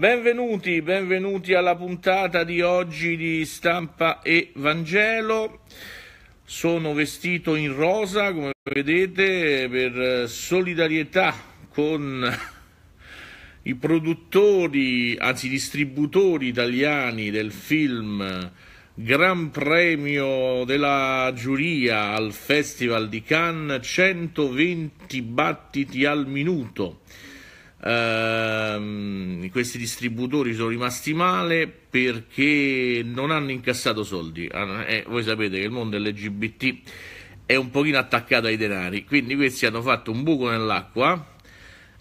Benvenuti, benvenuti alla puntata di oggi di Stampa e Vangelo. Sono vestito in rosa, come vedete, per solidarietà con i produttori, anzi distributori italiani del film Gran Premio della giuria al Festival di Cannes, 120 battiti al minuto ehm, questi distributori sono rimasti male perché non hanno incassato soldi. Ah, eh, voi sapete che il mondo LGBT è un pochino attaccato ai denari, quindi questi hanno fatto un buco nell'acqua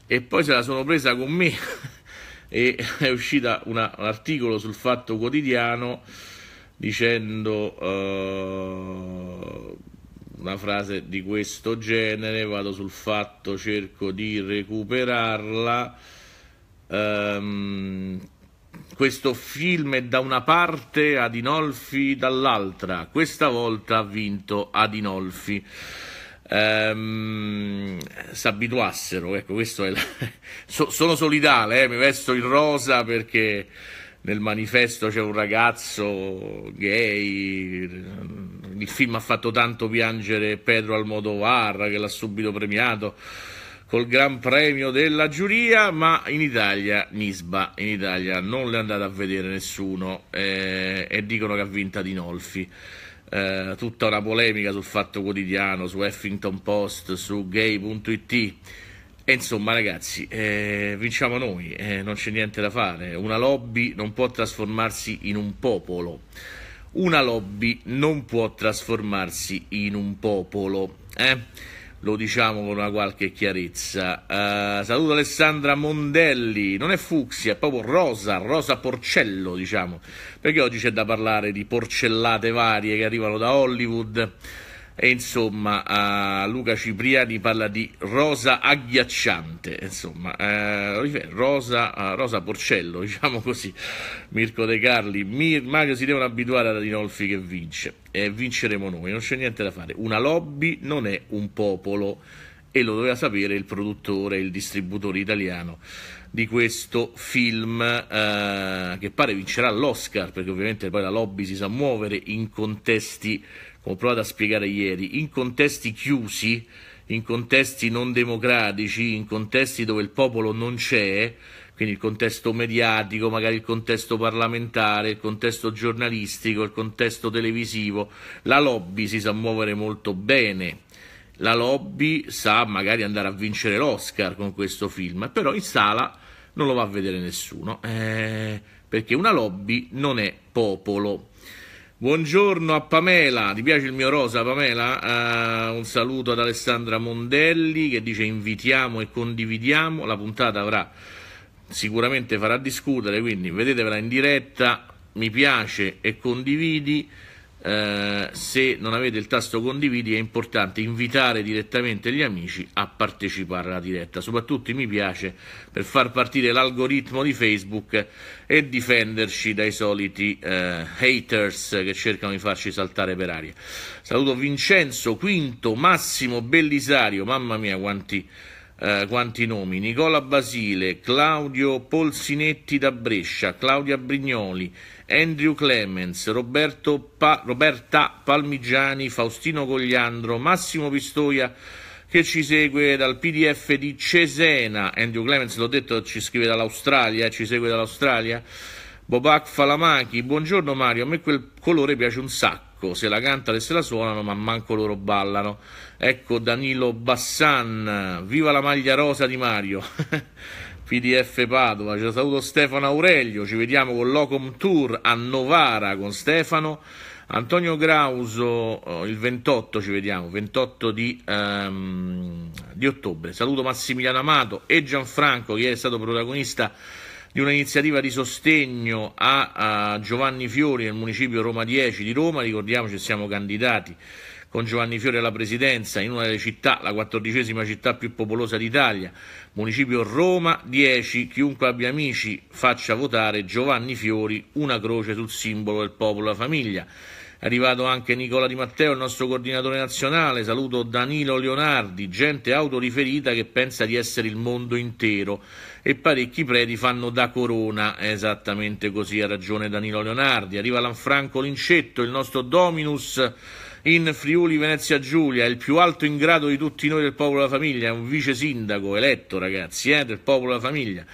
e poi se la sono presa con me e è uscita un articolo sul Fatto Quotidiano dicendo... Eh, una frase di questo genere, vado sul fatto, cerco di recuperarla. Um, questo film è da una parte, Adinolfi dall'altra. Questa volta ha vinto Adinolfi. Um, s'abituassero, ecco, questo è la... so, sono solidale, eh, mi vesto in rosa perché nel manifesto c'è un ragazzo gay, il film ha fatto tanto piangere Pedro Almodovar che l'ha subito premiato col gran premio della giuria, ma in Italia Nisba, in Italia non l'è andata a vedere nessuno eh, e dicono che ha vinta Dinolfi. Eh, tutta una polemica sul Fatto Quotidiano, su Huffington Post, su gay.it e insomma, ragazzi, eh, vinciamo noi, eh, non c'è niente da fare. Una lobby non può trasformarsi in un popolo. Una lobby non può trasformarsi in un popolo. Eh? Lo diciamo con una qualche chiarezza. Uh, saluto Alessandra Mondelli, non è Fuxia, è proprio Rosa, Rosa Porcello, diciamo, perché oggi c'è da parlare di porcellate varie che arrivano da Hollywood e insomma, uh, Luca Cipriani parla di rosa agghiacciante, insomma, uh, rosa, uh, rosa, porcello, diciamo così. Mirko De Carli, Mir- Mario si devono abituare ad Adinolfi che vince, e vinceremo noi, non c'è niente da fare. Una lobby non è un popolo, e lo doveva sapere il produttore, il distributore italiano di questo film eh, che pare vincerà l'Oscar perché ovviamente poi la lobby si sa muovere in contesti ho provato a spiegare ieri, in contesti chiusi, in contesti non democratici, in contesti dove il popolo non c'è, quindi il contesto mediatico, magari il contesto parlamentare, il contesto giornalistico, il contesto televisivo, la lobby si sa muovere molto bene. La lobby sa magari andare a vincere l'Oscar con questo film, però in sala non lo va a vedere nessuno, eh, perché una lobby non è popolo. Buongiorno a Pamela, ti piace il mio rosa Pamela? Uh, un saluto ad Alessandra Mondelli che dice invitiamo e condividiamo, la puntata avrà sicuramente farà discutere, quindi vedetevela in diretta, mi piace e condividi. Eh, se non avete il tasto condividi è importante invitare direttamente gli amici a partecipare alla diretta soprattutto mi piace per far partire l'algoritmo di Facebook e difenderci dai soliti eh, haters che cercano di farci saltare per aria saluto Vincenzo Quinto Massimo Bellisario mamma mia quanti Uh, quanti nomi, Nicola Basile, Claudio Polsinetti da Brescia, Claudia Brignoli, Andrew Clemens, pa- Roberta Palmigiani, Faustino Cogliandro, Massimo Pistoia che ci segue dal PDF di Cesena. Andrew Clemens, l'ho detto, ci scrive dall'Australia, eh, ci segue dall'Australia. Bobac Falamachi, buongiorno Mario, a me quel colore piace un sacco, se la cantano e se la suonano, ma manco loro ballano. Ecco Danilo Bassan, viva la maglia rosa di Mario. PDF Padova, ci saluto Stefano Aurelio, ci vediamo con l'Ocom Tour a Novara con Stefano, Antonio Grauso eh, il 28 ci vediamo, 28 di, um, di ottobre, saluto Massimiliano Amato e Gianfranco che è stato protagonista di un'iniziativa di sostegno a, a Giovanni Fiori nel municipio Roma 10 di Roma, ricordiamoci siamo candidati con Giovanni Fiore alla presidenza in una delle città, la quattordicesima città più popolosa d'Italia, municipio Roma 10, chiunque abbia amici faccia votare Giovanni Fiori, una croce sul simbolo del popolo e della famiglia. È arrivato anche Nicola Di Matteo, il nostro coordinatore nazionale. Saluto Danilo Leonardi, gente autoriferita che pensa di essere il mondo intero. E parecchi preti fanno da corona. È esattamente così, ha ragione Danilo Leonardi. Arriva Lanfranco Lincetto, il nostro Dominus in Friuli Venezia Giulia, il più alto in grado di tutti noi del popolo della famiglia, è un vice sindaco eletto ragazzi, eh, del popolo della famiglia.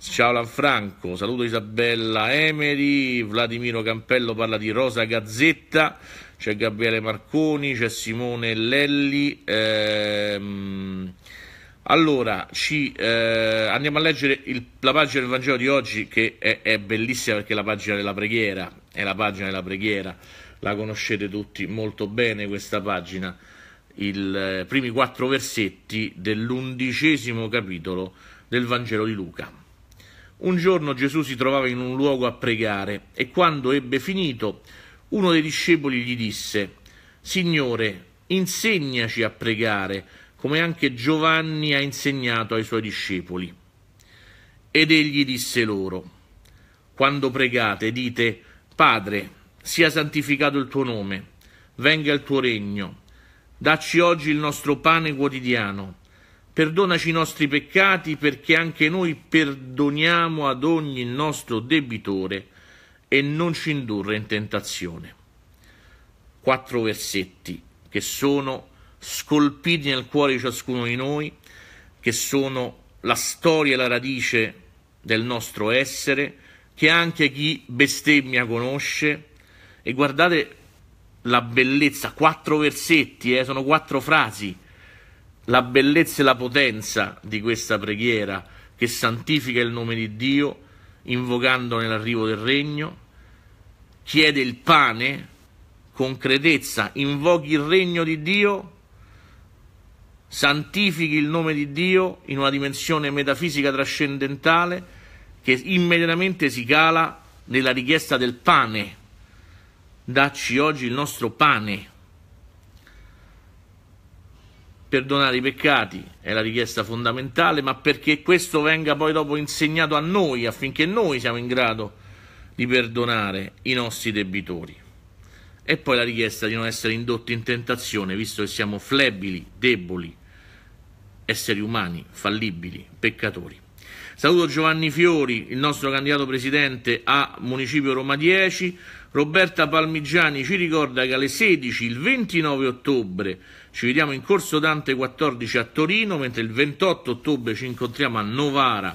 Ciao Lanfranco, saluto Isabella Emery, Vladimiro Campello parla di Rosa Gazzetta, c'è Gabriele Marconi, c'è Simone Lelli. Ehm... Allora, ci, eh, andiamo a leggere il, la pagina del Vangelo di oggi che è, è, bellissima perché è la pagina della preghiera, è la pagina della preghiera la conoscete tutti molto bene questa pagina, i eh, primi quattro versetti dell'undicesimo capitolo del Vangelo di Luca. Un giorno Gesù si trovava in un luogo a pregare e quando ebbe finito, uno dei discepoli gli disse, Signore, insegnaci a pregare, come anche Giovanni ha insegnato ai suoi discepoli. Ed egli disse loro, Quando pregate dite, Padre, sia santificato il tuo nome, venga il tuo regno. Dacci oggi il nostro pane quotidiano. Perdonaci i nostri peccati perché anche noi perdoniamo ad ogni nostro debitore e non ci indurre in tentazione. Quattro versetti che sono scolpiti nel cuore di ciascuno di noi, che sono la storia e la radice del nostro essere, che anche chi bestemmia conosce, e guardate la bellezza, quattro versetti, eh, sono quattro frasi, la bellezza e la potenza di questa preghiera che santifica il nome di Dio, invocando nell'arrivo del regno, chiede il pane concretezza, invochi il regno di Dio, santifichi il nome di Dio in una dimensione metafisica trascendentale che immediatamente si cala nella richiesta del pane Dacci oggi il nostro pane. Perdonare i peccati è la richiesta fondamentale, ma perché questo venga poi dopo insegnato a noi, affinché noi siamo in grado di perdonare i nostri debitori. E poi la richiesta di non essere indotti in tentazione, visto che siamo flebili, deboli, esseri umani, fallibili, peccatori. Saluto Giovanni Fiori, il nostro candidato presidente a Municipio Roma 10. Roberta Palmigiani ci ricorda che alle 16, il 29 ottobre, ci vediamo in Corso Dante 14 a Torino, mentre il 28 ottobre ci incontriamo a Novara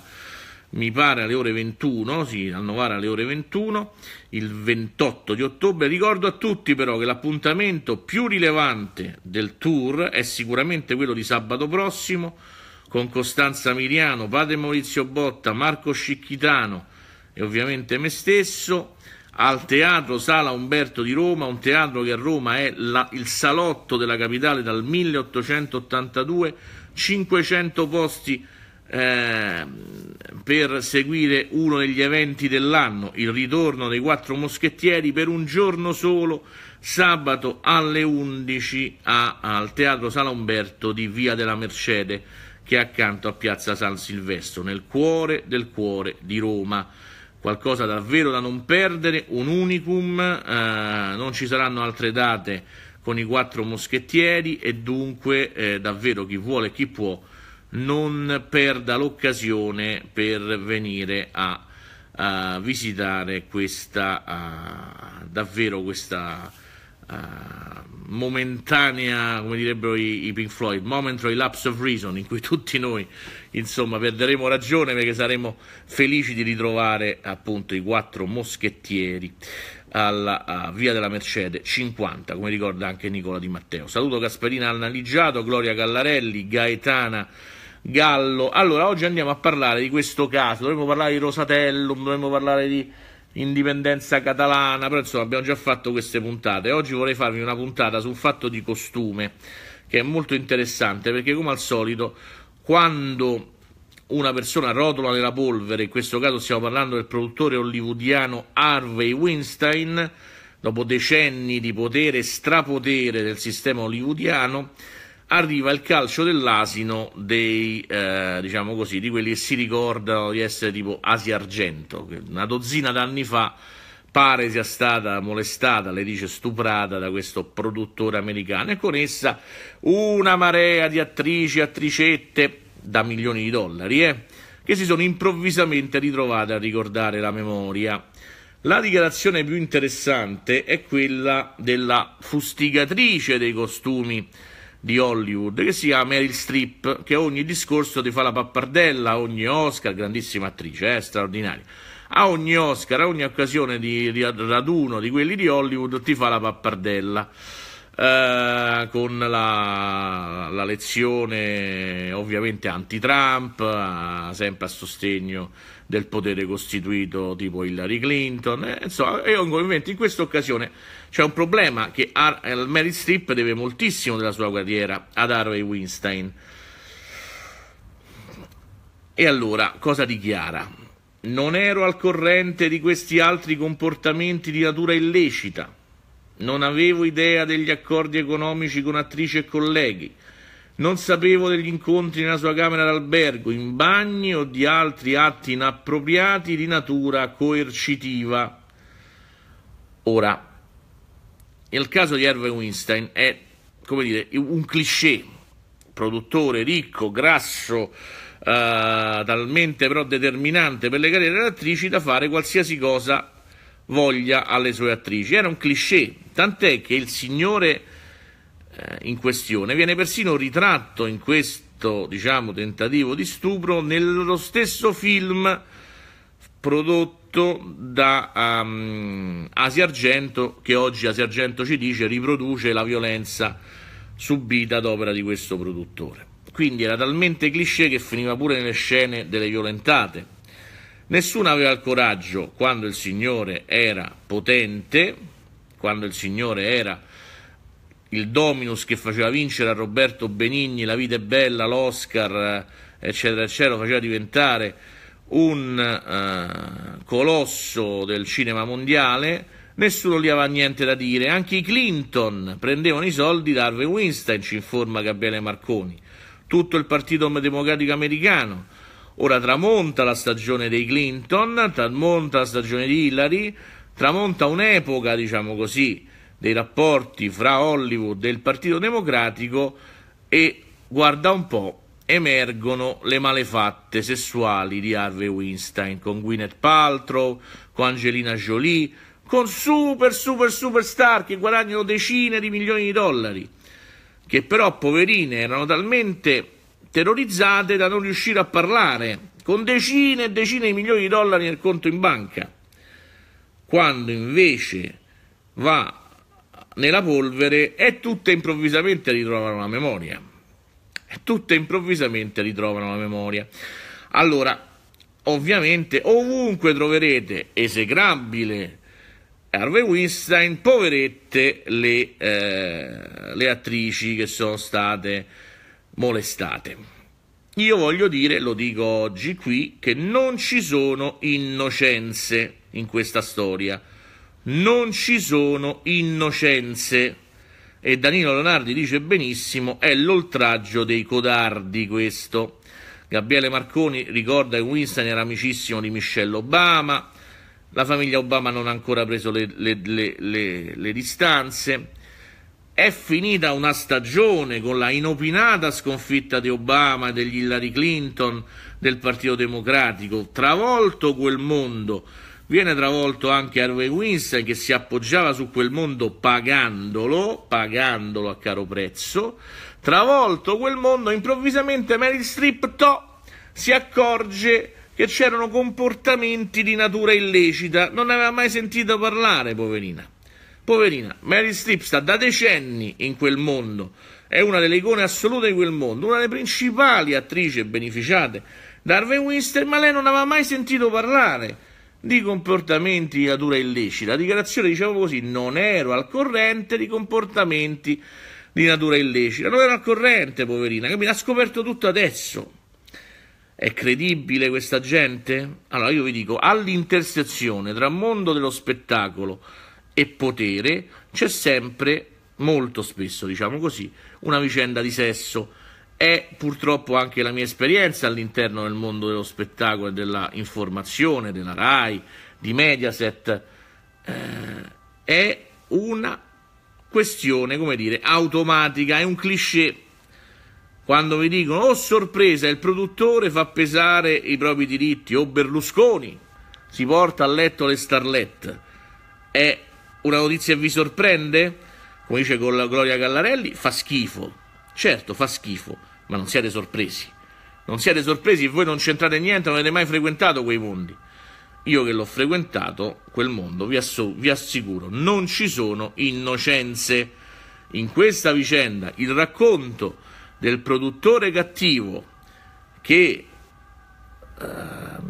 mi pare alle ore 21, sì, al Novara alle ore 21, il 28 di ottobre. Ricordo a tutti però che l'appuntamento più rilevante del tour è sicuramente quello di sabato prossimo con Costanza Miriano, padre Maurizio Botta, Marco Scicchitano e ovviamente me stesso, al Teatro Sala Umberto di Roma, un teatro che a Roma è la, il salotto della capitale dal 1882, 500 posti eh, per seguire uno degli eventi dell'anno, il ritorno dei quattro moschettieri per un giorno solo, sabato alle 11 a, al Teatro Sala Umberto di Via della Mercede che è accanto a Piazza San Silvestro, nel cuore del cuore di Roma. Qualcosa davvero da non perdere, un unicum, eh, non ci saranno altre date con i quattro moschettieri e dunque eh, davvero chi vuole e chi può non perda l'occasione per venire a, a visitare questa, a, davvero questa... A, momentanea, come direbbero i, i, Pink Floyd, momentary lapse of reason, in cui tutti noi, insomma, perderemo ragione perché saremo felici di ritrovare appunto i quattro moschettieri alla via della Mercede 50, come ricorda anche Nicola Di Matteo. Saluto Gasperina Annaligiato, Gloria Gallarelli, Gaetana Gallo. Allora, oggi andiamo a parlare di questo caso, dovremmo parlare di Rosatellum, dovremmo parlare di indipendenza catalana, però insomma abbiamo già fatto queste puntate. Oggi vorrei farvi una puntata su un fatto di costume che è molto interessante perché come al solito quando una persona rotola nella polvere, in questo caso stiamo parlando del produttore hollywoodiano Harvey Weinstein, dopo decenni di potere e strapotere del sistema hollywoodiano, arriva il calcio dell'asino dei, eh, diciamo così, di quelli che si ricordano di essere tipo Asi Argento, che una dozzina d'anni fa pare sia stata molestata, le dice stuprata da questo produttore americano e con essa una marea di attrici, e attricette da milioni di dollari, eh, che si sono improvvisamente ritrovate a ricordare la memoria. La dichiarazione più interessante è quella della fustigatrice dei costumi di Hollywood che si chiama Meryl Streep, che ogni discorso ti fa la pappardella, a ogni Oscar, grandissima attrice, eh, straordinaria. A ogni Oscar, a ogni occasione di, di raduno di quelli di Hollywood ti fa la pappardella. Eh, con la, la, lezione ovviamente anti-Trump, eh, sempre a sostegno del potere costituito tipo Hillary Clinton. E, eh, insomma, io ovviamente in questa occasione c'è un problema che Ar- Mary Strip deve moltissimo della sua carriera ad Harvey Weinstein. E allora, cosa dichiara? Non ero al corrente di questi altri comportamenti di natura illecita non avevo idea degli accordi economici con attrici e colleghi. Non sapevo degli incontri nella sua camera d'albergo, in bagni o di altri atti inappropriati di natura coercitiva. Ora, il caso di Harvey Weinstein è, come dire, un cliché. Produttore ricco, grasso, eh, talmente però determinante per le carriere delle attrici da fare qualsiasi cosa voglia alle sue attrici. Era un cliché, tant'è che il signore eh, in questione viene persino ritratto in questo diciamo, tentativo di stupro nello stesso film prodotto da um, ehm, Asi Argento, che oggi Asi Argento ci dice riproduce la violenza subita ad opera di questo produttore. Quindi era talmente cliché che finiva pure nelle scene delle violentate Nessuno aveva il coraggio quando il Signore era potente, quando il Signore era il Dominus che faceva vincere a Roberto Benigni la vita è bella, l'Oscar, eh, eccetera, eccetera, faceva diventare un uh, colosso del cinema mondiale, nessuno gli aveva niente da dire. Anche i Clinton prendevano i soldi da Harvey Weinstein, ci informa Gabriele Marconi. Tutto il Partito Democratico Americano Ora tramonta la stagione dei Clinton, tramonta la stagione di Hillary, tramonta un'epoca, diciamo così, dei rapporti fra Hollywood e il Partito Democratico e guarda un po' emergono le malefatte sessuali di Harvey Weinstein con Gwyneth Paltrow, con Angelina Jolie, con super super superstar che guadagnano decine di milioni di dollari, che però poverine erano talmente terrorizzate da non riuscire a parlare, con decine e decine di milioni di dollari nel conto in banca, quando invece va nella polvere e tutte improvvisamente ritrovano la memoria. E tutte improvvisamente ritrovano la memoria. Allora, ovviamente, ovunque troverete esecrabile Harvey Weinstein, poverette le, eh, le attrici che sono state molestate. Io voglio dire, lo dico oggi qui, che non ci sono innocenze in questa storia. Non ci sono innocenze. E Danilo Leonardi dice benissimo, è l'oltraggio dei codardi questo. Gabriele Marconi ricorda che Winston era amicissimo di Michelle Obama, la famiglia Obama non ha ancora preso le, le, le, le distanze. È finita una stagione con la inopinata sconfitta di Obama, e degli Hillary Clinton, del Partito Democratico. Travolto quel mondo, viene travolto anche Harvey Winston che si appoggiava su quel mondo pagandolo, pagandolo a caro prezzo. Travolto quel mondo, improvvisamente Mary Streep to, si accorge che c'erano comportamenti di natura illecita. Non ne aveva mai sentito parlare, poverina. Poverina, Mary Strip sta da decenni in quel mondo, è una delle icone assolute di quel mondo, una delle principali attrici beneficiate da Harvey Winston, ma lei non aveva mai sentito parlare di comportamenti di natura illecita. La dichiarazione diciamo così, non ero al corrente di comportamenti di natura illecita. Non ero al corrente, poverina, che mi ha scoperto tutto adesso. È credibile questa gente? Allora io vi dico, all'intersezione tra mondo dello spettacolo e potere c'è sempre, molto spesso diciamo così, una vicenda di sesso. È purtroppo anche la mia esperienza all'interno del mondo dello spettacolo e della informazione, della RAI, di Mediaset. Eh, è una questione, come dire, automatica, è un cliché. Quando vi dicono, oh sorpresa, il produttore fa pesare i propri diritti, o Berlusconi si porta a letto le starlette, è una notizia vi sorprende? Come dice con la Gloria Gallarelli, fa schifo. Certo, fa schifo, ma non siete sorpresi. Non siete sorpresi, voi non c'entrate niente, non avete mai frequentato quei mondi. Io che l'ho frequentato, quel mondo, vi, ass- vi assicuro, non ci sono innocenze. In questa vicenda il racconto del produttore cattivo che uh,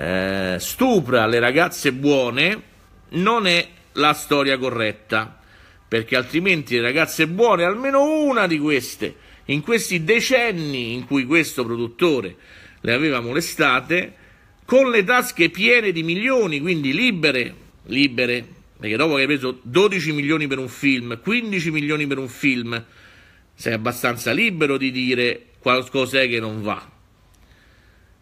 uh, stupra le ragazze buone non è la storia corretta, perché altrimenti le ragazze buone, almeno una di queste, in questi decenni in cui questo produttore le aveva molestate, con le tasche piene di milioni, quindi libere, libere, perché dopo che hai preso 12 milioni per un film, 15 milioni per un film, sei abbastanza libero di dire qualcosa che non va.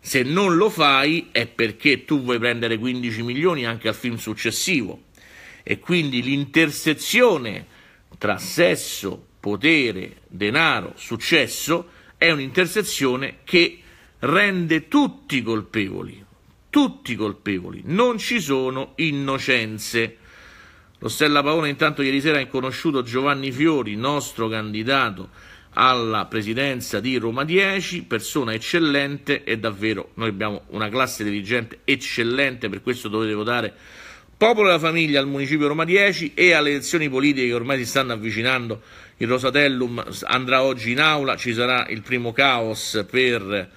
Se non lo fai è perché tu vuoi prendere 15 milioni anche al film successivo. E quindi l'intersezione tra sesso, potere, denaro, successo è un'intersezione che rende tutti colpevoli, tutti colpevoli, non ci sono innocenze. Lo Stella Paone intanto ieri sera ha conosciuto Giovanni Fiori, nostro candidato alla presidenza di Roma 10, persona eccellente e davvero noi abbiamo una classe dirigente eccellente, per questo dovete votare Popolo e la Famiglia al Municipio Roma 10 e alle elezioni politiche che ormai si stanno avvicinando. Il Rosatellum andrà oggi in aula, ci sarà il primo caos per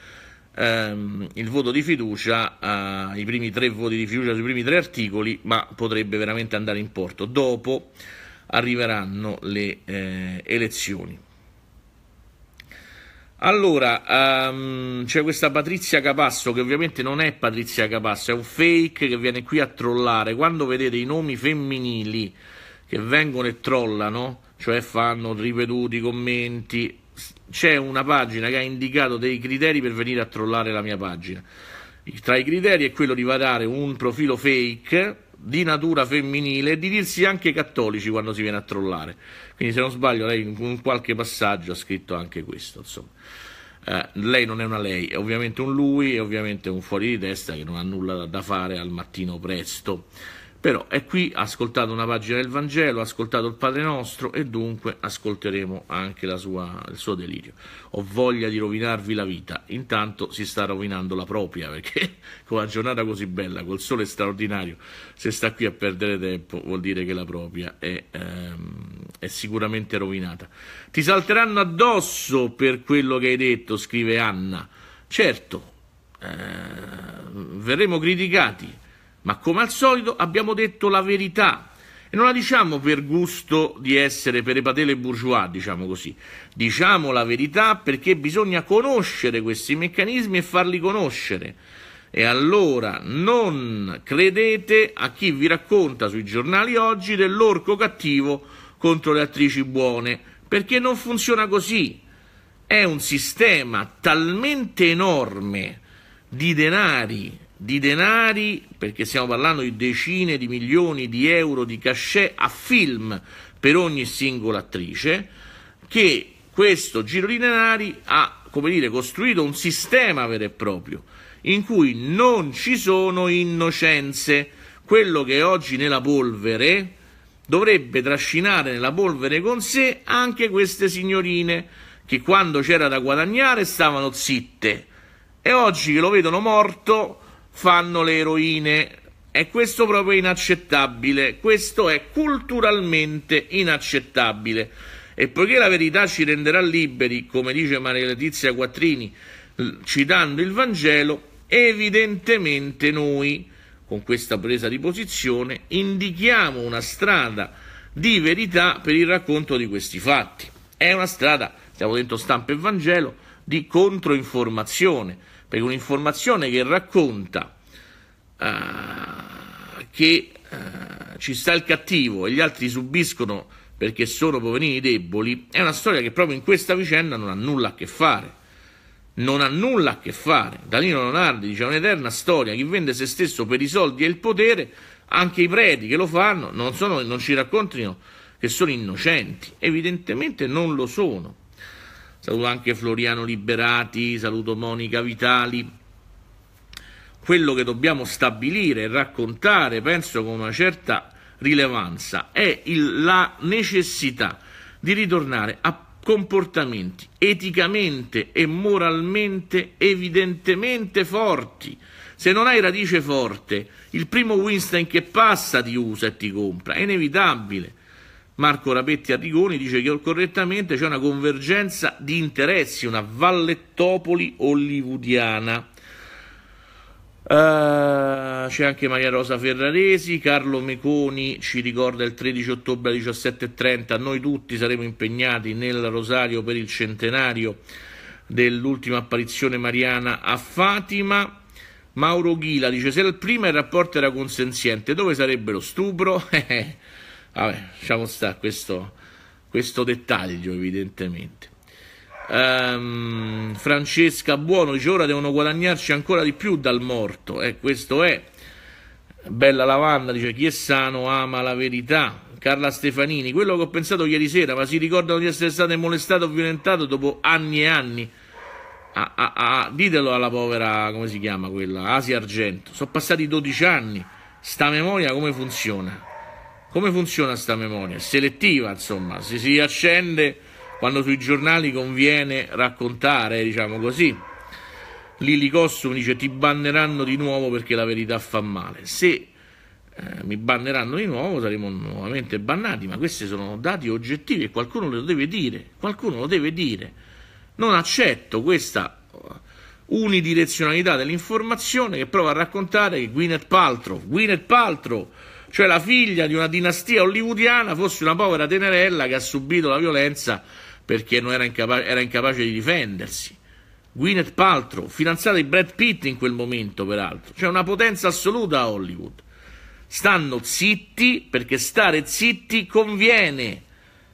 ehm, il voto di fiducia, eh, i primi tre voti di fiducia sui primi tre articoli, ma potrebbe veramente andare in porto. Dopo arriveranno le eh, elezioni. Allora, um, c'è questa Patrizia Capasso che ovviamente non è Patrizia Capasso, è un fake che viene qui a trollare. Quando vedete i nomi femminili che vengono e trollano, cioè fanno ripetuti commenti, c'è una pagina che ha indicato dei criteri per venire a trollare la mia pagina. Tra i criteri è quello di varare un profilo fake di natura femminile e di dirsi anche cattolici quando si viene a trollare. Quindi se non sbaglio lei in qualche passaggio ha scritto anche questo, insomma. Eh, lei non è una lei, è ovviamente un lui, è ovviamente un fuori di testa che non ha nulla da fare al mattino presto. Però è qui, ha ascoltato una pagina del Vangelo, ha ascoltato il Padre nostro e dunque ascolteremo anche sua, il suo delirio. Ho voglia di rovinarvi la vita, intanto si sta rovinando la propria perché con una giornata così bella, col sole straordinario, se sta qui a perdere tempo vuol dire che la propria è, ehm, è sicuramente rovinata. Ti salteranno addosso per quello che hai detto, scrive Anna. Certo, eh, verremo criticati ma come al solito abbiamo detto la verità e non la diciamo per gusto di essere perepatele bourgeois, diciamo così. Diciamo la verità perché bisogna conoscere questi meccanismi e farli conoscere. E allora non credete a chi vi racconta sui giornali oggi dell'orco cattivo contro le attrici buone, perché non funziona così. È un sistema talmente enorme di denari di denari, perché stiamo parlando di decine di milioni di euro di cachet a film per ogni singola attrice, che questo giro di denari ha, come dire, costruito un sistema vero e proprio in cui non ci sono innocenze. Quello che oggi nella polvere dovrebbe trascinare nella polvere con sé anche queste signorine che quando c'era da guadagnare stavano zitte e oggi che lo vedono morto fanno le eroine. E questo proprio è inaccettabile, questo è culturalmente inaccettabile. E poiché la verità ci renderà liberi, come dice Maria Letizia Quattrini, citando il Vangelo, evidentemente noi, con questa presa di posizione, indichiamo una strada di verità per il racconto di questi fatti. È una strada, siamo dentro stampa e Vangelo, di controinformazione perché un'informazione che racconta uh, che uh, ci sta il cattivo e gli altri subiscono perché sono poverini deboli, è una storia che proprio in questa vicenda non ha nulla a che fare. Non ha nulla a che fare. Danilo Leonardi dice un'eterna storia, chi vende se stesso per i soldi e il potere, anche i preti che lo fanno, non, sono, non ci raccontino che sono innocenti. Evidentemente non lo sono saluto anche Floriano Liberati, saluto Monica Vitali. Quello che dobbiamo stabilire e raccontare, penso con una certa rilevanza, è il, la necessità di ritornare a comportamenti eticamente e moralmente evidentemente forti. Se non hai radice forte, il primo Winston che passa ti usa e ti compra, è inevitabile. Marco Rapetti Arrigoni dice che correttamente c'è una convergenza di interessi, una vallettopoli hollywoodiana. Uh, c'è anche Maria Rosa Ferraresi, Carlo Meconi ci ricorda il 13 ottobre alle 17.30, noi tutti saremo impegnati nel Rosario per il centenario dell'ultima apparizione mariana a Fatima. Mauro Ghila dice se prima il rapporto era consenziente, dove sarebbe lo stupro? Eh, Vabbè, lasciamo stare questo, questo dettaglio evidentemente. Um, Francesca Buono dice ora devono guadagnarci ancora di più dal morto e eh, questo è Bella Lavanda dice chi è sano ama la verità Carla Stefanini quello che ho pensato ieri sera ma si ricordano di essere state molestate o violentate dopo anni e anni ah, ah, ah, ditelo alla povera come si chiama quella Asia Argento sono passati 12 anni sta memoria come funziona come funziona sta memoria? Selettiva, insomma, si, si accende quando sui giornali conviene raccontare, diciamo così. Lili Costum dice ti banneranno di nuovo perché la verità fa male. Se eh, mi banneranno di nuovo saremo nuovamente bannati, ma questi sono dati oggettivi e qualcuno lo deve dire, qualcuno lo deve dire. Non accetto questa uh, unidirezionalità dell'informazione che prova a raccontare che Gwyneth Paltrow, Gwyneth Paltrow cioè la figlia di una dinastia hollywoodiana fosse una povera tenerella che ha subito la violenza perché era incapace, era incapace di difendersi. Gwyneth Paltrow, fidanzata di Brad Pitt in quel momento, peraltro, cioè una potenza assoluta a Hollywood. Stanno zitti perché stare zitti conviene,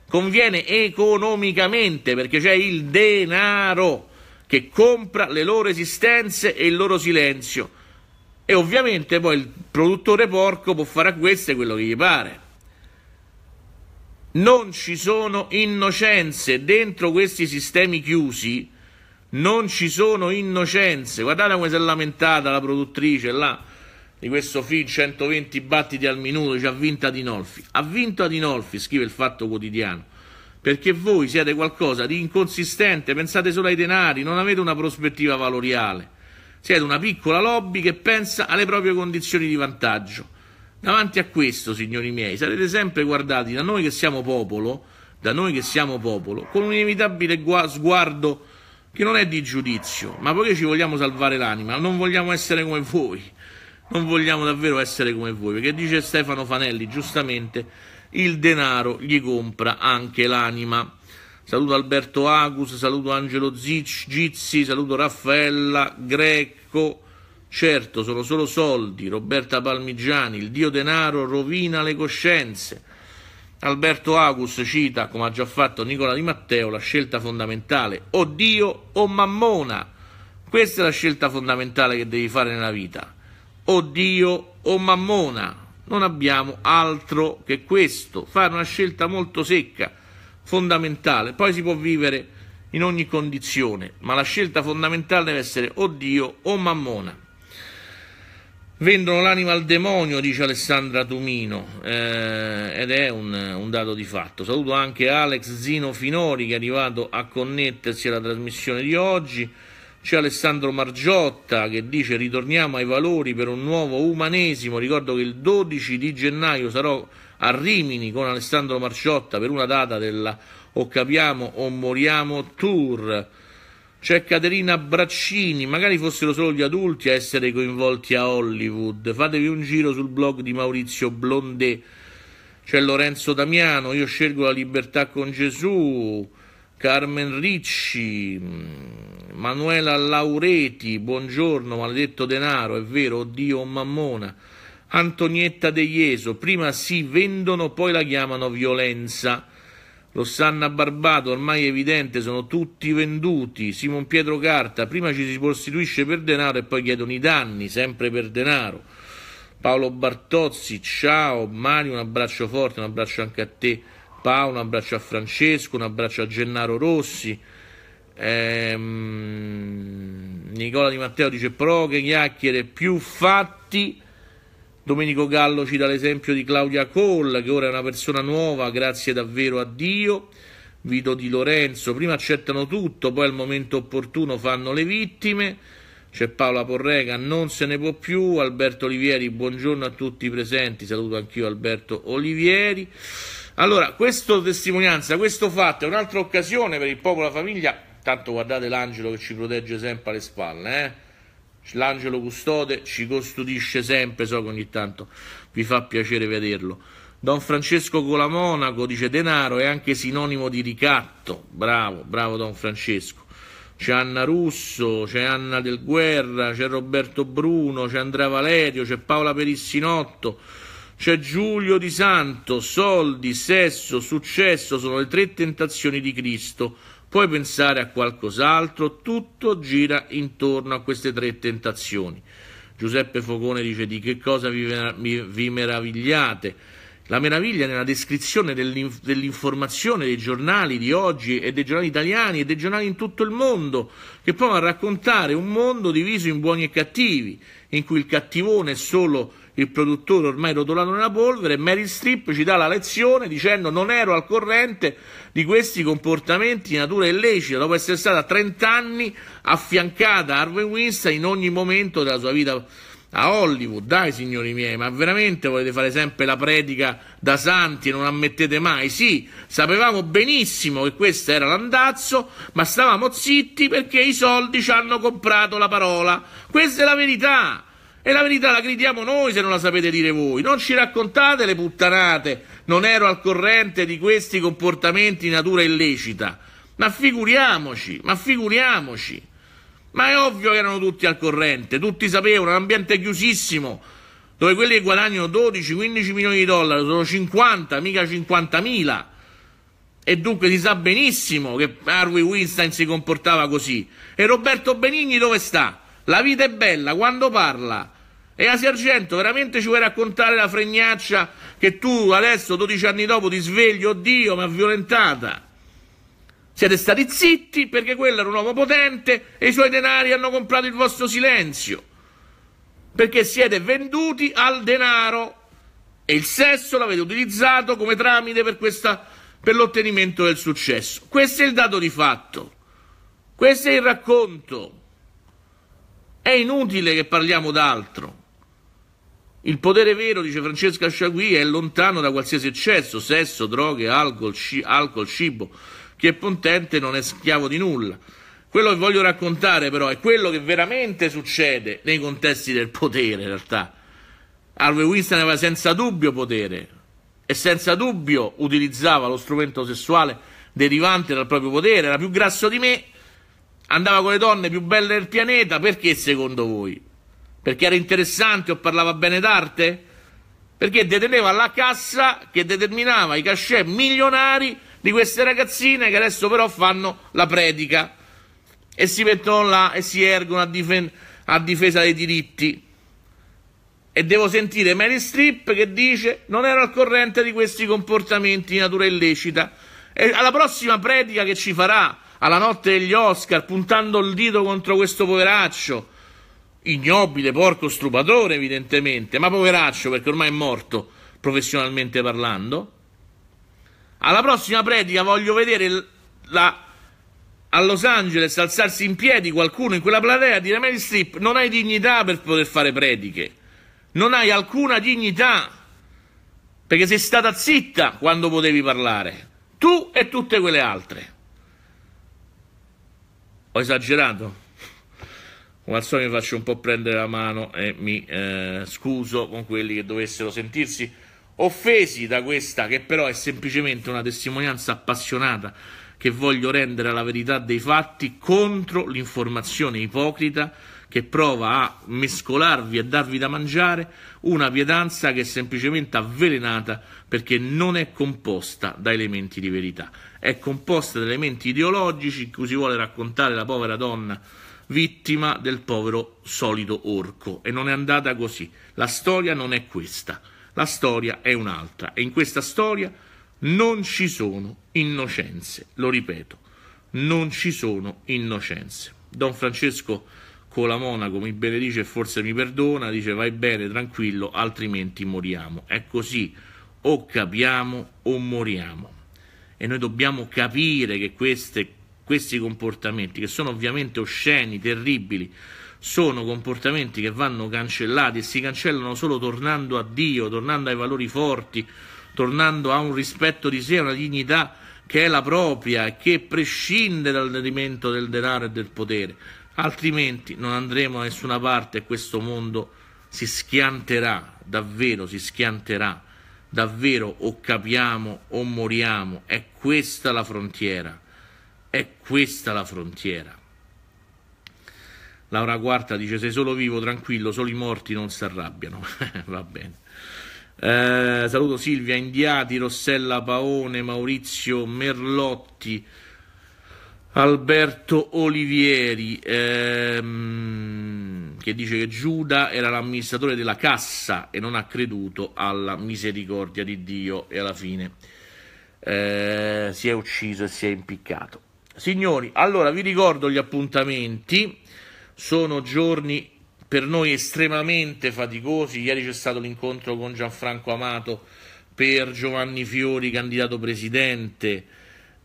conviene economicamente perché c'è il denaro che compra le loro esistenze e il loro silenzio. E ovviamente poi il produttore porco può fare a queste quello che gli pare. Non ci sono innocenze dentro questi sistemi chiusi. Non ci sono innocenze. Guardate come si è lamentata la produttrice là di questo film 120 battiti al minuto, ci ha vinto Adinolfi. Ha vinto Adinolfi, scrive il Fatto Quotidiano, perché voi siete qualcosa di inconsistente, pensate solo ai denari, non avete una prospettiva valoriale. Siete una piccola lobby che pensa alle proprie condizioni di vantaggio. Davanti a questo, signori miei, sarete sempre guardati da noi che siamo popolo, da noi che siamo popolo, con un inevitabile sguardo che non è di giudizio, ma poiché ci vogliamo salvare l'anima, non vogliamo essere come voi, non vogliamo davvero essere come voi, perché dice Stefano Fanelli giustamente, il denaro gli compra anche l'anima saluto Alberto Agus, saluto Angelo Gizzi, saluto Raffaella, Greco, certo sono solo soldi, Roberta Palmigiani, il dio denaro rovina le coscienze. Alberto Agus cita, come ha già fatto Nicola Di Matteo, la scelta fondamentale, o Dio o Mammona. Questa è la scelta fondamentale che devi fare nella vita, o Dio o Mammona. Non abbiamo altro che questo, fare una scelta molto secca fondamentale. Poi si può vivere in ogni condizione, ma la scelta fondamentale deve essere o Dio o Mammona. Vendono l'anima al demonio, dice Alessandra Tumino, eh, ed è un, un, dato di fatto. Saluto anche Alex Zino Finori che è arrivato a connettersi alla trasmissione di oggi. C'è Alessandro Margiotta che dice ritorniamo ai valori per un nuovo umanesimo. Ricordo che il 12 di gennaio sarò a Rimini con Alessandro Marciotta per una data della O capiamo o moriamo tour. C'è Caterina Braccini, magari fossero solo gli adulti a essere coinvolti a Hollywood. Fatevi un giro sul blog di Maurizio Blondé. C'è Lorenzo Damiano, io scelgo la libertà con Gesù. Carmen Ricci, Manuela Laureti, buongiorno, maledetto denaro, è vero, oddio mammona. Antonietta De Jeso, prima si vendono, poi la chiamano violenza. Rossanna Barbato, ormai evidente, sono tutti venduti. Simon Pietro Carta, prima ci si prostituisce per denaro e poi chiedono i danni, sempre per denaro. Paolo Bartozzi, ciao Mario, un abbraccio forte, un abbraccio anche a te Paolo, un abbraccio a Francesco, un abbraccio a Gennaro Rossi. Ehm, Nicola Di Matteo dice pro che chiacchiere, più fatti Domenico Gallo ci dà l'esempio di Claudia Cole, che ora è una persona nuova, grazie davvero a Dio. Vito Di Lorenzo, prima accettano tutto, poi al momento opportuno fanno le vittime. C'è Paola Porrega, non se ne può più. Alberto Olivieri, buongiorno a tutti i presenti. Saluto anch'io Alberto Olivieri. Allora, questa testimonianza, questo fatto è un'altra occasione per il popolo e la famiglia. Tanto guardate l'angelo che ci protegge sempre alle spalle, eh? l'angelo custode ci custodisce sempre, so che ogni tanto vi fa piacere vederlo. Don Francesco Colamonaco dice denaro è anche sinonimo di ricatto, bravo, bravo Don Francesco. C'è Anna Russo, c'è Anna del Guerra, c'è Roberto Bruno, c'è Andrea Valerio, c'è Paola Perissinotto, c'è Giulio Di Santo, soldi, sesso, successo sono le tre tentazioni di Cristo puoi pensare a qualcos'altro, tutto gira intorno a queste tre tentazioni. Giuseppe Fogone dice di che cosa vi, vi meravigliate? La meraviglia nella descrizione dell'informazione dei giornali di oggi e dei giornali italiani e dei giornali in tutto il mondo, che provano a raccontare un mondo diviso in buoni e cattivi, in cui il cattivone è solo il produttore ormai rotolato nella polvere, Mary Strip ci dà la lezione dicendo non ero al corrente di questi comportamenti di natura illecita, dopo essere stata 30 anni affiancata a Harvey Weinstein in ogni momento della sua vita a Hollywood. Dai, signori miei, ma veramente volete fare sempre la predica da santi e non ammettete mai? Sì, sapevamo benissimo che questo era l'andazzo, ma stavamo zitti perché i soldi ci hanno comprato la parola. Questa è la verità. E la verità la gridiamo noi se non la sapete dire voi. Non ci raccontate le puttanate. Non ero al corrente di questi comportamenti di natura illecita. Ma figuriamoci, ma figuriamoci. Ma è ovvio che erano tutti al corrente, tutti sapevano, un ambiente chiusissimo, dove quelli che guadagnano 12-15 milioni di dollari sono 50, mica 50 mila. E dunque si sa benissimo che Harvey Weinstein si comportava così. E Roberto Benigni dove sta? La vita è bella quando parla e Asi Argento veramente ci vuoi raccontare la fregnaccia che tu adesso, 12 anni dopo, ti svegli, oddio, mi ha violentata? Siete stati zitti perché quello era un uomo potente e i suoi denari hanno comprato il vostro silenzio. Perché siete venduti al denaro e il sesso l'avete utilizzato come tramite per, questa, per l'ottenimento del successo. Questo è il dato di fatto. Questo è il racconto. È inutile che parliamo d'altro. Il potere vero, dice Francesca Sciagui, è lontano da qualsiasi eccesso, sesso, droghe, alcol, sci- alcol, cibo. Chi è potente non è schiavo di nulla. Quello che voglio raccontare però è quello che veramente succede nei contesti del potere, in realtà. Harvey Winston aveva senza dubbio potere e senza dubbio utilizzava lo strumento sessuale derivante dal proprio potere. Era più grasso di me, andava con le donne più belle del pianeta, perché secondo voi? Perché era interessante o parlava bene d'arte? Perché deteneva la cassa che determinava i cachè milionari di queste ragazzine che adesso però fanno la predica e si mettono là e si ergono a, difen- a difesa dei diritti. E devo sentire Mary Strip che dice non ero al corrente di questi comportamenti di natura illecita. E alla prossima predica che ci farà, alla notte degli Oscar, puntando il dito contro questo poveraccio, ignobile, porco strupatore evidentemente, ma poveraccio perché ormai è morto professionalmente parlando. Alla prossima predica voglio vedere la, a Los Angeles alzarsi in piedi qualcuno in quella platea e dire Mary Strip non hai dignità per poter fare prediche, non hai alcuna dignità perché sei stata zitta quando potevi parlare, tu e tutte quelle altre. Ho esagerato? Come al solito mi faccio un po' prendere la mano e mi eh, scuso con quelli che dovessero sentirsi offesi da questa che però è semplicemente una testimonianza appassionata che voglio rendere alla verità dei fatti contro l'informazione ipocrita che prova a mescolarvi e darvi da mangiare una pietanza che è semplicemente avvelenata perché non è composta da elementi di verità, è composta da elementi ideologici in cui si vuole raccontare la povera donna vittima del povero solido orco. E non è andata così. La storia non è questa, la storia è un'altra. E in questa storia non ci sono innocenze, lo ripeto, non ci sono innocenze. Don Francesco Colamonaco mi benedice e forse mi perdona, dice vai bene, tranquillo, altrimenti moriamo. È così, o capiamo o moriamo. E noi dobbiamo capire che queste questi comportamenti, che sono ovviamente osceni, terribili, sono comportamenti che vanno cancellati e si cancellano solo tornando a Dio, tornando ai valori forti, tornando a un rispetto di sé, a una dignità che è la propria e che prescinde dal derimento del denaro e del potere. Altrimenti non andremo da nessuna parte e questo mondo si schianterà, davvero si schianterà. Davvero o capiamo o moriamo, è questa la frontiera. È questa la frontiera. Laura Quarta dice: Sei solo vivo, tranquillo, solo i morti non si arrabbiano. Va bene. Eh, saluto Silvia Indiati, Rossella Paone, Maurizio Merlotti, Alberto Olivieri, ehm, che dice che Giuda era l'amministratore della cassa e non ha creduto alla misericordia di Dio e alla fine eh, si è ucciso e si è impiccato. Signori, allora vi ricordo gli appuntamenti, sono giorni per noi estremamente faticosi, ieri c'è stato l'incontro con Gianfranco Amato per Giovanni Fiori, candidato presidente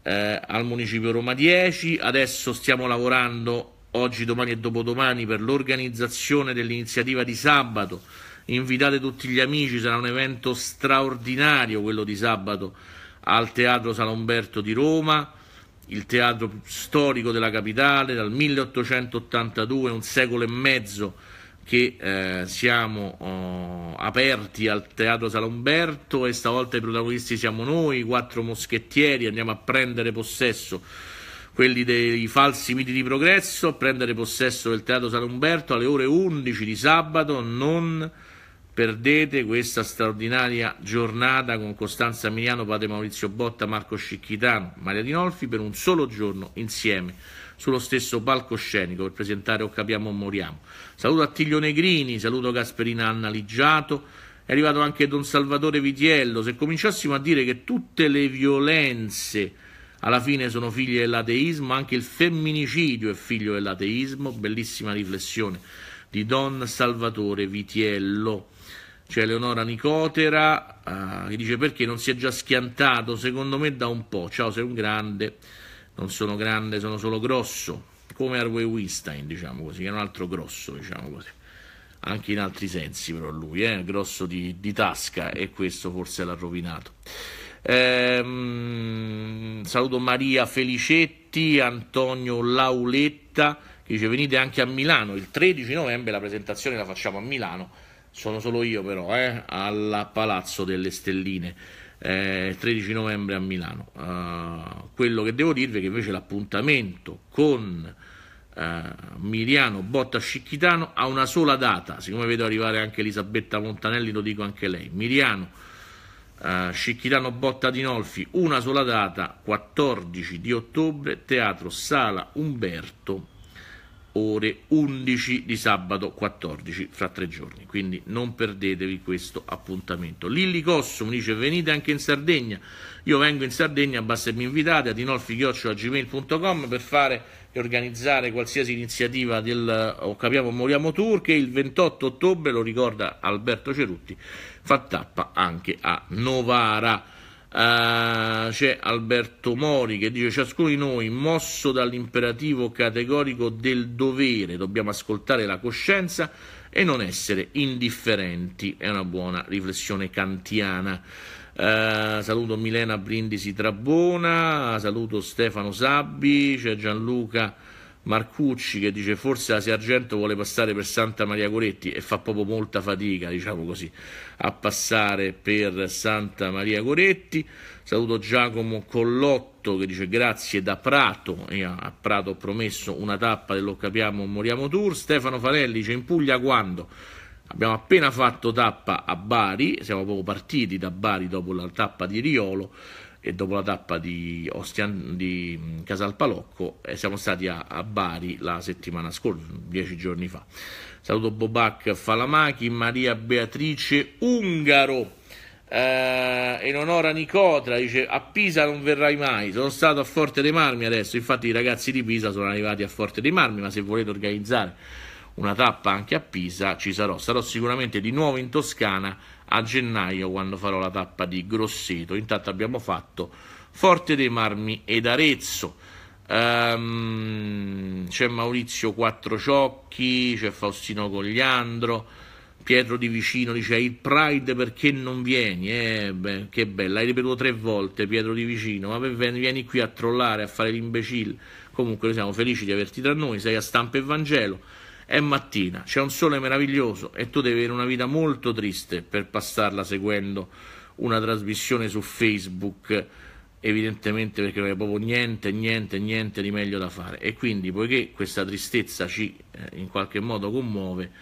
eh, al Municipio Roma 10, adesso stiamo lavorando oggi, domani e dopodomani per l'organizzazione dell'iniziativa di sabato, invitate tutti gli amici, sarà un evento straordinario quello di sabato al Teatro San Umberto di Roma il teatro storico della capitale, dal 1882, un secolo e mezzo che eh, siamo oh, aperti al Teatro Salomberto e stavolta i protagonisti siamo noi, i quattro moschettieri, andiamo a prendere possesso quelli dei falsi miti di progresso, a prendere possesso del Teatro Salomberto alle ore 11 di sabato, non perdete questa straordinaria giornata con Costanza Miliano, Padre Maurizio Botta, Marco Scicchitano, Maria Dinolfi per un solo giorno insieme sullo stesso palcoscenico per presentare O Capiamo o Moriamo. Saluto a Tiglio Negrini, saluto Gasperina Anna Liggiato, è arrivato anche Don Salvatore Vitiello. Se cominciassimo a dire che tutte le violenze alla fine sono figlie dell'ateismo, anche il femminicidio è figlio dell'ateismo, bellissima riflessione di Don Salvatore Vitiello c'è Eleonora Nicotera uh, che dice perché non si è già schiantato, secondo me da un po', ciao sei un grande, non sono grande, sono solo grosso, come Harvey Weinstein diciamo così, che è un altro grosso diciamo così, anche in altri sensi però lui, è eh? grosso di, di tasca e questo forse l'ha rovinato. Eh, saluto Maria Felicetti, Antonio Lauletta che dice venite anche a Milano, il 13 novembre la presentazione la facciamo a Milano sono solo io però, eh, alla Palazzo delle Stelline, eh, 13 novembre a Milano. Uh, quello che devo dirvi è che invece l'appuntamento con uh, eh, Miriano Botta Scicchitano ha una sola data, siccome vedo arrivare anche Elisabetta Montanelli lo dico anche lei, Miriano uh, eh, Scicchitano Botta Dinolfi, una sola data, 14 di ottobre, Teatro Sala Umberto ore 11 di sabato 14 fra tre giorni quindi non perdetevi questo appuntamento Lilli Cosso mi dice venite anche in Sardegna io vengo in Sardegna basta che mi invitate ad inolfichioccio.gmail.com per fare e organizzare qualsiasi iniziativa del o oh, capiamo moriamo tour che il 28 ottobre lo ricorda Alberto Cerutti fa tappa anche a Novara Uh, c'è Alberto Mori che dice ciascuno di noi mosso dall'imperativo categorico del dovere dobbiamo ascoltare la coscienza e non essere indifferenti è una buona riflessione kantiana uh, saluto Milena Brindisi Trabona saluto Stefano Sabbi c'è Gianluca Marcucci che dice forse la Sergento vuole passare per Santa Maria Goretti e fa proprio molta fatica, diciamo così, a passare per Santa Maria Goretti. Saluto Giacomo Collotto che dice grazie da Prato e a Prato ho promesso una tappa dello capiamo moriamo tour. Stefano Fanelli dice in Puglia quando? Abbiamo appena fatto tappa a Bari, siamo proprio partiti da Bari dopo la tappa di Riolo e dopo la tappa di, Ostian, di mm, Casalpalocco eh, siamo stati a, a, Bari la settimana scorsa, dieci giorni fa. Saluto Bobac Falamachi, Maria Beatrice Ungaro. Eh, Eleonora Nicotra dice a Pisa non verrai mai sono stato a Forte dei Marmi adesso infatti i ragazzi di Pisa sono arrivati a Forte dei Marmi ma se volete organizzare una tappa anche a Pisa ci sarò sarò sicuramente di nuovo in Toscana a gennaio quando farò la tappa di Grosseto. Intanto abbiamo fatto Forte dei Marmi ed Arezzo. Um, c'è Maurizio Quattrociocchi, c'è Faustino Cogliandro, Pietro Di Vicino dice il Pride perché non vieni? Eh, beh, che bella, hai ripetuto tre volte Pietro Di Vicino, ma vieni qui a trollare, a fare l'imbecille. Comunque noi siamo felici di averti tra noi, sei a stampa e Vangelo. È mattina, c'è un sole meraviglioso e tu devi avere una vita molto triste per passarla seguendo una trasmissione su Facebook, evidentemente perché non hai proprio niente, niente, niente di meglio da fare. E quindi, poiché questa tristezza ci eh, in qualche modo commuove,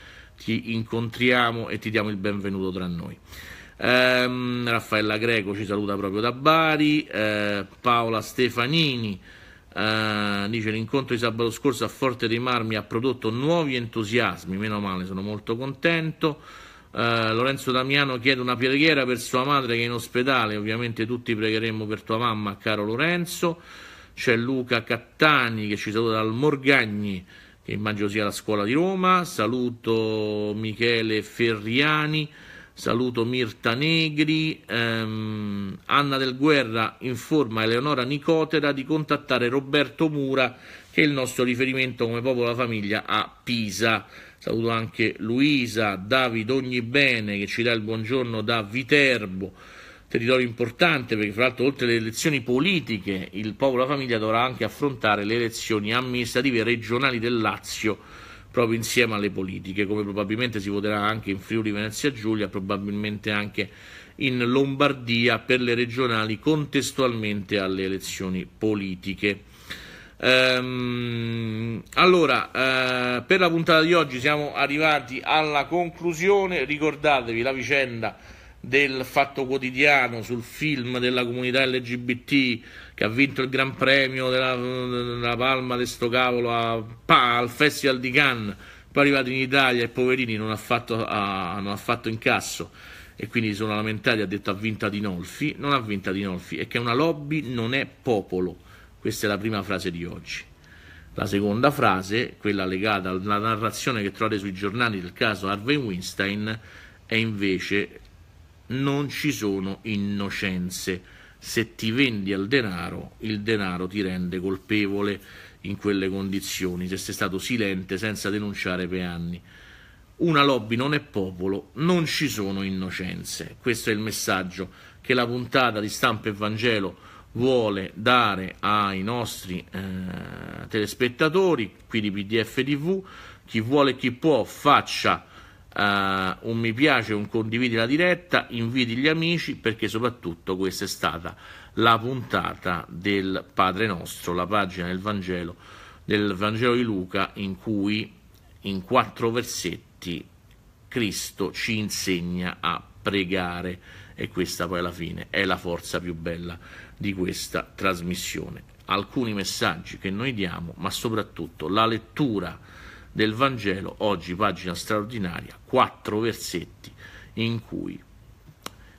ti incontriamo e ti diamo il benvenuto tra noi. Ehm, Raffaella Greco ci saluta proprio da Bari, eh, Paola Stefanini Uh, dice l'incontro di sabato scorso a Forte dei Marmi ha prodotto nuovi entusiasmi, meno male, sono molto contento. Uh, Lorenzo Damiano chiede una preghiera per sua madre che è in ospedale, ovviamente tutti pregheremo per tua mamma, caro Lorenzo. C'è Luca Cattani che ci saluta dal Morgagni, che immagino sia la scuola di Roma. Saluto Michele Ferriani saluto Mirta Negri, ehm, Anna del Guerra informa Eleonora Nicotera di contattare Roberto Mura che è il nostro riferimento come popolo della famiglia a Pisa. Saluto anche Luisa, Davide Ogni Bene che ci dà il buongiorno da Viterbo, territorio importante perché fra l'altro oltre alle elezioni politiche il popolo della famiglia dovrà anche affrontare le elezioni amministrative regionali del Lazio proprio insieme alle politiche, come probabilmente si voterà anche in Friuli Venezia Giulia, probabilmente anche in Lombardia per le regionali contestualmente alle elezioni politiche. Ehm, allora, eh, per la puntata di oggi siamo arrivati alla conclusione. Ricordatevi la vicenda del fatto quotidiano sul film della comunità LGBT che ha vinto il Gran Premio della, della Palma di sto cavolo a, pa, al Festival di Cannes, poi è arrivato in Italia e poverini non ha fatto, a, non ha fatto incasso e quindi si sono lamentati, ha detto ha vinto Nolfi, non ha vinto Nolfi, è che una lobby non è popolo, questa è la prima frase di oggi. La seconda frase, quella legata alla narrazione che trovate sui giornali del caso Harvey Weinstein, è invece non ci sono innocenze se ti vendi al denaro, il denaro ti rende colpevole in quelle condizioni, se sei stato silente senza denunciare per anni. Una lobby non è popolo, non ci sono innocenze. Questo è il messaggio che la puntata di Stampa e Vangelo vuole dare ai nostri eh, telespettatori qui di PDF TV. Chi vuole e chi può faccia uh, un mi piace, un condividi la diretta, inviti gli amici perché soprattutto questa è stata la puntata del Padre Nostro, la pagina del Vangelo, del Vangelo di Luca in cui in quattro versetti Cristo ci insegna a pregare e questa poi alla fine è la forza più bella di questa trasmissione. Alcuni messaggi che noi diamo, ma soprattutto la lettura del Vangelo, oggi pagina straordinaria, quattro versetti in cui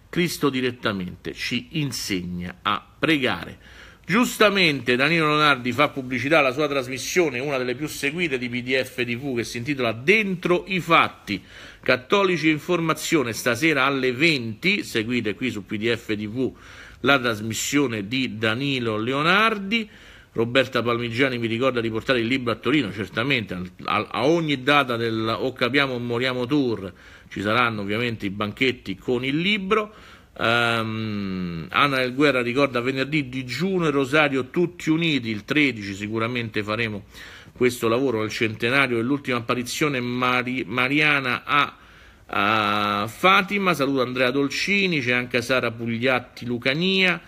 Cristo direttamente ci insegna a pregare. Giustamente Danilo Leonardi fa pubblicità alla sua trasmissione, una delle più seguite di PDF TV, che si intitola Dentro i fatti. Cattolici Informazione, stasera alle 20, seguite qui su PDF TV la trasmissione di Danilo Leonardi. Roberta Palmigiani mi ricorda di portare il libro a Torino, certamente, a, a ogni data del O capiamo o moriamo tour ci saranno ovviamente i banchetti con il libro. Um, Anna del Guerra ricorda venerdì digiuno e rosario tutti uniti, il 13 sicuramente faremo questo lavoro al centenario dell'ultima apparizione Mari, mariana a, a Fatima, saluto Andrea Dolcini, c'è anche Sara Pugliatti Lucania.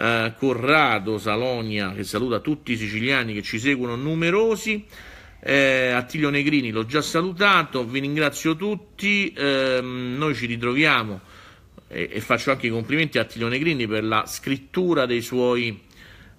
Eh, Corrado Salonia che saluta tutti i siciliani che ci seguono numerosi. Eh, Attilio Negrini l'ho già salutato, vi ringrazio tutti, eh, noi ci ritroviamo e, e, faccio anche i complimenti a Attilio Negrini per la scrittura dei suoi,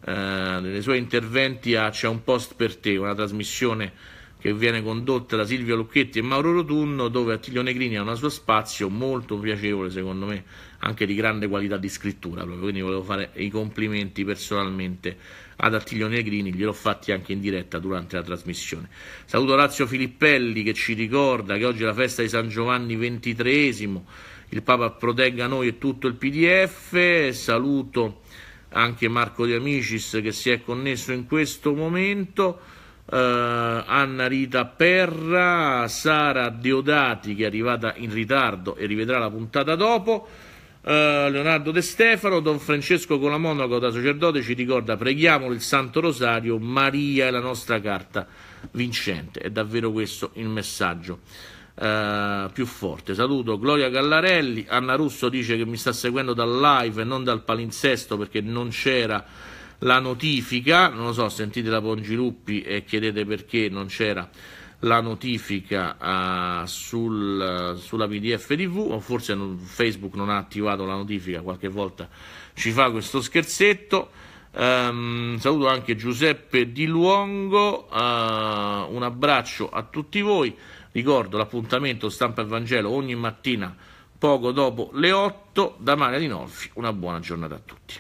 eh, suoi interventi a C'è un post per te, una trasmissione che viene condotta da Silvio Lucchetti e Mauro Rotunno dove Attilio Negrini ha un suo spazio molto piacevole secondo me anche di grande qualità di scrittura proprio, quindi volevo fare i complimenti personalmente ad Attilio Negrini, gliel'ho fatti anche in diretta durante la trasmissione. Saluto Lazio Filippelli che ci ricorda che oggi è la festa di San Giovanni XXIII, il Papa protegga noi e tutto il PDF, saluto anche Marco De Amicis che si è connesso in questo momento. Uh, Anna Rita Perra, Sara Deodati che è arrivata in ritardo e rivedrà la puntata dopo. Eh, Leonardo De Stefano, Don Francesco Colamonaco da sacerdote ci ricorda preghiamo il Santo Rosario, Maria è la nostra carta vincente. È davvero questo il messaggio uh, più forte. Saluto Gloria Gallarelli, Anna Russo dice che mi sta seguendo dal live e non dal palinsesto perché non c'era la notifica, non lo so, sentite la Pongiluppi e chiedete perché non c'era la notifica uh, sul, uh, sulla PDF TV, o forse non, Facebook non ha attivato la notifica, qualche volta ci fa questo scherzetto. Um, saluto anche Giuseppe Di Luongo, uh, un abbraccio a tutti voi. Ricordo l'appuntamento Stampa e Vangelo ogni mattina poco dopo le 8 da Maria Di Norfi. Una buona giornata a tutti.